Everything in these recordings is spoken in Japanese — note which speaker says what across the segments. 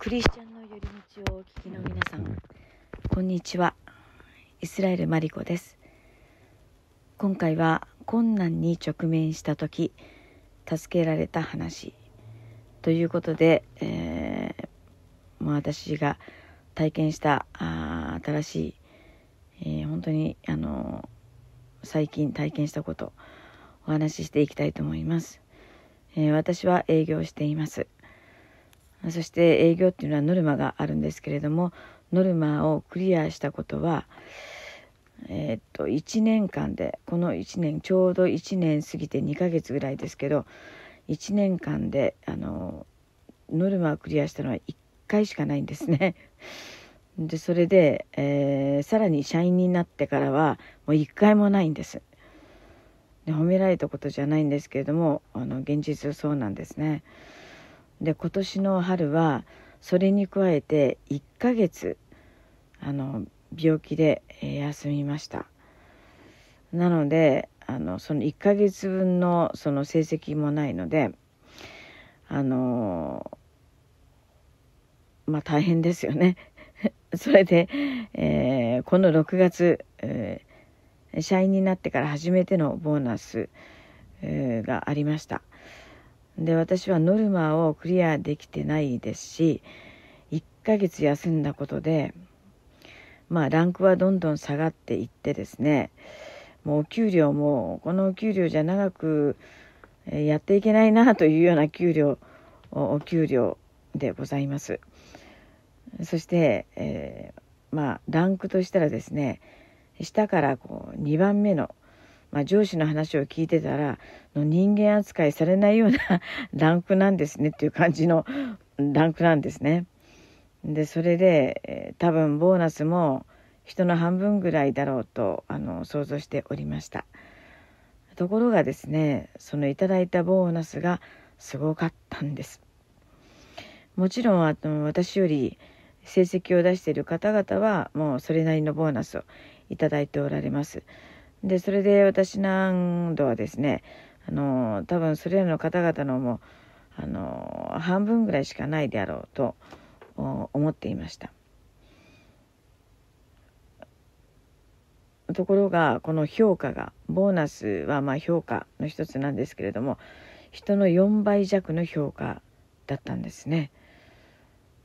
Speaker 1: クリスチャンの寄り道をお聞きの皆さんこんにちはイスラエルマリコです今回は困難に直面した時助けられた話ということで、えー、ま私が体験したあ新しい、えー、本当にあのー、最近体験したことお話ししていきたいと思います、えー、私は営業していますそして営業っていうのはノルマがあるんですけれどもノルマをクリアしたことは、えー、っと1年間でこの1年ちょうど1年過ぎて2ヶ月ぐらいですけど1年間であのノルマをクリアしたのは1回しかないんですね。でそれで、えー、さらに社員になってからはもう1回もないんです。で褒められたことじゃないんですけれどもあの現実そうなんですね。で今年の春はそれに加えて1ヶ月あの病気で休みましたなのであのその1ヶ月分のその成績もないのであのまあ大変ですよね それで、えー、この6月、えー、社員になってから初めてのボーナス、えー、がありましたで私はノルマをクリアできてないですし1ヶ月休んだことでまあランクはどんどん下がっていってですねもうお給料もこのお給料じゃ長くやっていけないなというような給料お給料でございますそして、えー、まあランクとしたらですね下からこう2番目のまあ、上司の話を聞いてたらの人間扱いされないような ランクなんですねっていう感じのランクなんですね。でそれで、えー、多分ボーナスも人の半分ぐらいだろうとあの想像しておりましたところがですねそのいただいたボーナスがすごかったんですもちろんあの私より成績を出している方々はもうそれなりのボーナスを頂いておられますでそれで私何度はですねあの多分それらの方々のもあの半分ぐらいしかないであろうと思っていましたところがこの評価がボーナスはまあ評価の一つなんですけれども人の4倍弱の評価だったんですね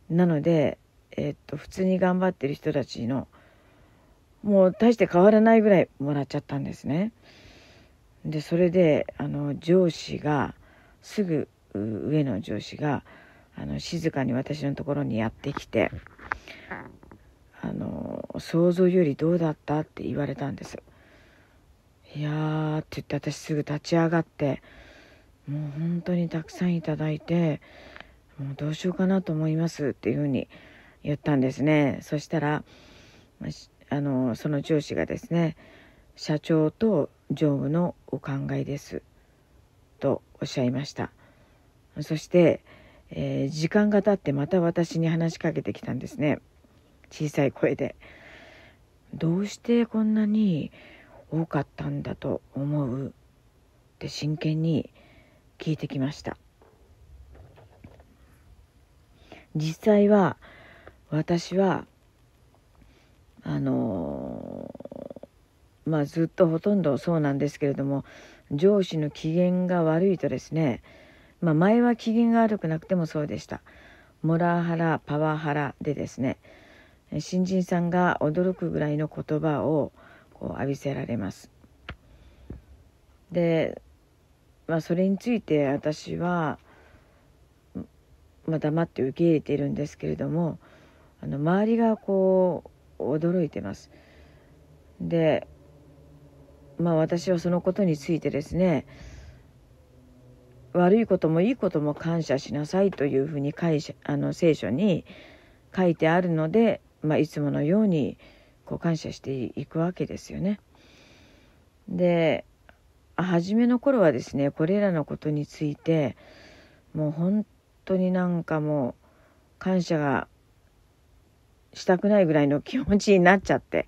Speaker 1: なので、えー、っと普通に頑張ってる人たちのもう大して変わらないぐらいもらっちゃったんですね。でそれであの上司がすぐ上の上司があの静かに私のところにやってきて「あの想像よりどうだった?」って言われたんです。いやーって言って私すぐ立ち上がってもう本当にたくさんいただいてもうどうしようかなと思いますっていうふうに言ったんですねそしたらあのその上司がですね社長と常務のお考えですとおっしゃいましたそして、えー、時間が経ってまた私に話しかけてきたんですね小さい声でどうしてこんなに多かったんだと思うって真剣に聞いてきました実際は私はあのまあずっとほとんどそうなんですけれども上司の機嫌が悪いとですね、まあ、前は機嫌が悪くなくてもそうでしたモラハラパワハラでですね新人さんが驚くぐらいの言葉をこう浴びせられます。で、まあ、それについて私は、まあ、黙って受け入れているんですけれどもあの周りがこう驚いてます。でまあ私はそのことについてですね悪いこともいいことも感謝しなさいというふうに解あの聖書に書いてあるので、まあ、いつものようにこう感謝していくわけですよね。で初めの頃はですねこれらのことについてもう本当になんかもう感謝がしたくないぐらいの気持ちになっちゃって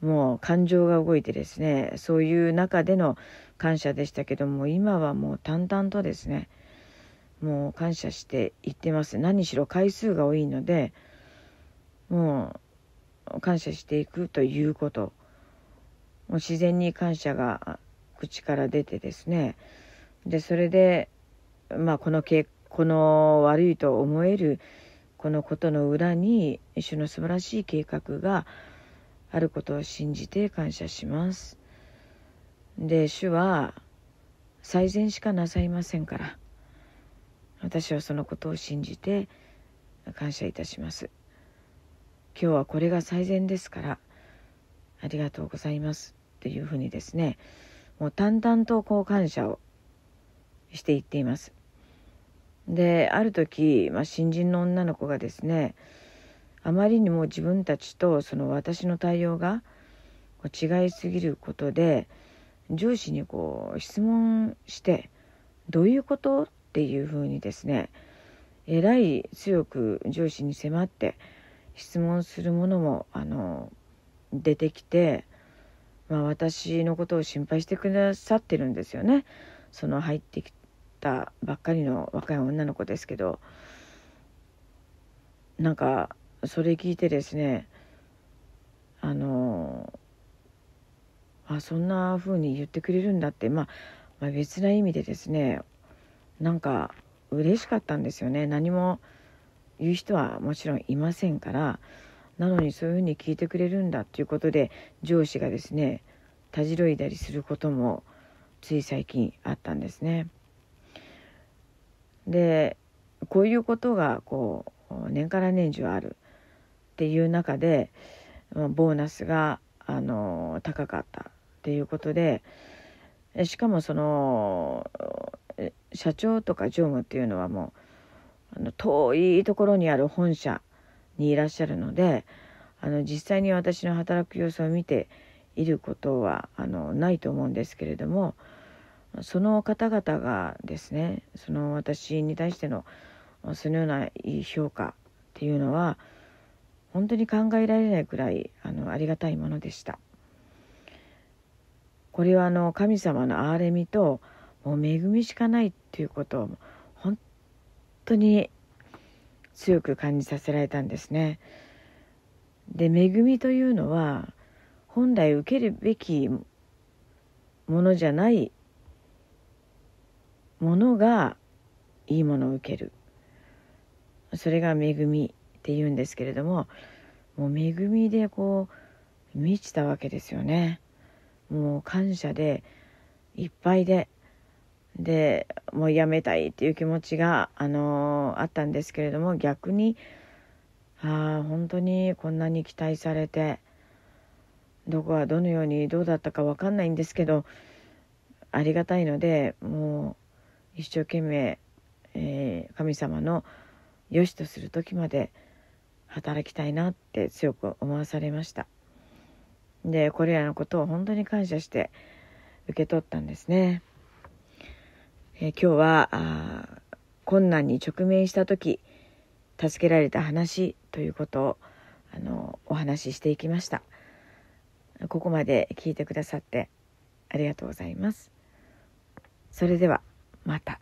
Speaker 1: もう感情が動いてですねそういう中での感謝でしたけども今はもう淡々とですねもう感謝していってます何しろ回数が多いのでもう感謝していくということもう自然に感謝が口から出てですねでそれでまあこのけこの悪いと思えるこのことの裏に主の素晴らしい計画があることを信じて感謝しますで主は最善しかなさいませんから私はそのことを信じて感謝いたします今日はこれが最善ですからありがとうございますっていうふうにですねもう淡々とこう感謝をしていっていますである時、まあ、新人の女の子がですねあまりにも自分たちとその私の対応が違いすぎることで上司にこう質問して「どういうこと?」っていうふうにですねえらい強く上司に迫って質問するものもあの出てきて、まあ、私のことを心配してくださってるんですよねその入ってきたばっかりの若い女の子ですけどなんかそれ聞いてですねあのあそんな風に言ってくれるんだって、まあ、まあ別な意味でですねなんか嬉しかったんですよね何も言う人はもちろんいませんからなのにそういう風に聞いてくれるんだっていうことで上司がですねたじろいだりすることもつい最近あったんですね。でこういうことがこう年から年中あるっていう中でボーナスがあの高かったっていうことでしかもその社長とか常務っていうのはもうあの遠いところにある本社にいらっしゃるのであの実際に私の働く様子を見ていることはあのないと思うんですけれどもその方々がですねその私に対してのそのような評価っていうのは本当に考えられないくらいあのありがたいものでした。これはあの神様の憐れみともう恵みしかないっていうことを本当に強く感じさせられたんですね。で恵みというのは本来受けるべきものじゃないものがいいものを受けるそれが恵みっていうんですけれどももう恵みでこう満ちたわけですよねもう感謝でいっぱいででもうやめたいっていう気持ちが、あのー、あったんですけれども逆にああ本当にこんなに期待されてどこはどのようにどうだったか分かんないんですけどありがたいのでもう一生懸命、えー、神様の良しとする時まで働きたいなって強く思わされましたでこれらのことを本当に感謝して受け取ったんですね、えー、今日は困難に直面した時助けられた話ということをあのお話ししていきましたここまで聞いてくださってありがとうございますそれではまた。